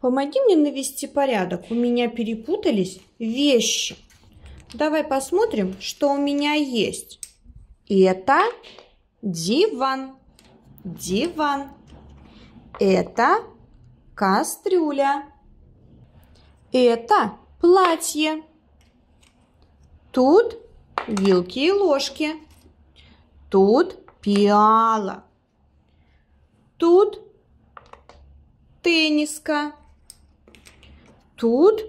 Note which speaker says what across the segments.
Speaker 1: Помоги мне навести порядок. У меня перепутались вещи. Давай посмотрим, что у меня есть. Это диван. Диван. Это кастрюля. Это платье. Тут вилки и ложки. Тут пиала. Тут тенниска. Тут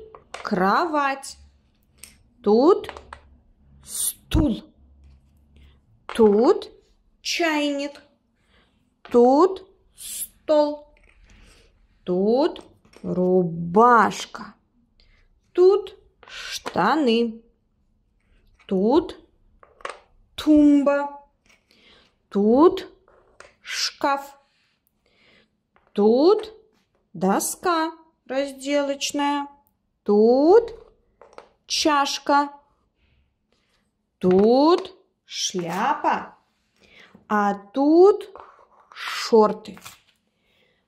Speaker 1: кровать. Тут стул. Тут чайник. Тут стол. Тут рубашка. Тут штаны. Тут тумба. Тут шкаф. Тут доска разделочная. Тут чашка. Тут шляпа. А тут шорты.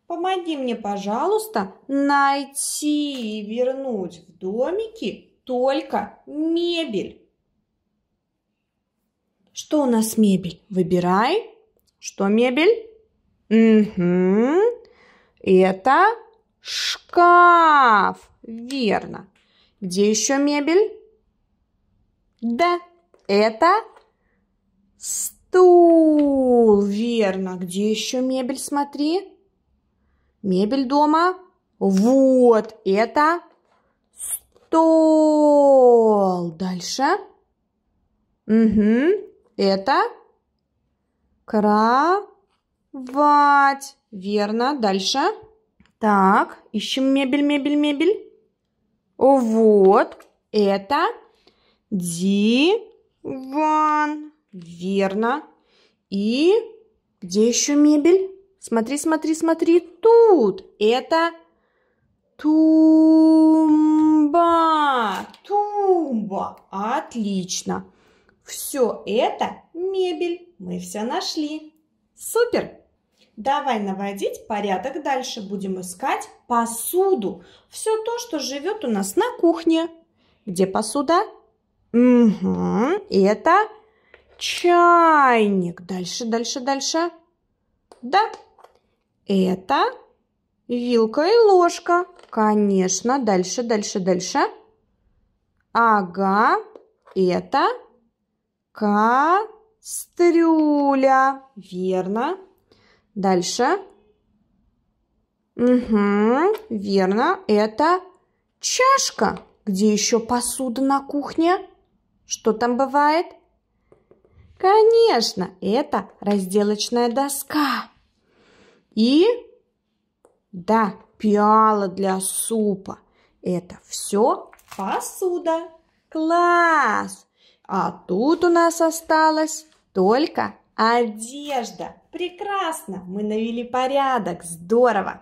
Speaker 1: Помоги мне, пожалуйста, найти и вернуть в домике только мебель. Что у нас мебель? Выбирай. Что мебель? Угу. Это Шкаф. Верно. Где еще мебель? Да, это стул. Верно. Где еще мебель? Смотри. Мебель дома. Вот это стол. Дальше. Угу. Это кровать. Верно. Дальше. Так, ищем мебель, мебель, мебель. вот, это диван. Верно. И где еще мебель? Смотри, смотри, смотри, тут. Это тумба. Тумба. Отлично. Все это мебель. Мы все нашли. Супер! Давай наводить порядок. Дальше будем искать посуду. Все то, что живет у нас на кухне. Где посуда? Угу, это чайник. Дальше, дальше, дальше. Да, это вилка и ложка. Конечно, дальше, дальше, дальше. Ага, это кастрюля. Верно. Дальше. Угу, верно, это чашка. Где еще посуда на кухне? Что там бывает? Конечно, это разделочная доска. И, да, пиала для супа. Это все посуда. Класс! А тут у нас осталось только Одежда. Прекрасно. Мы навели порядок. Здорово.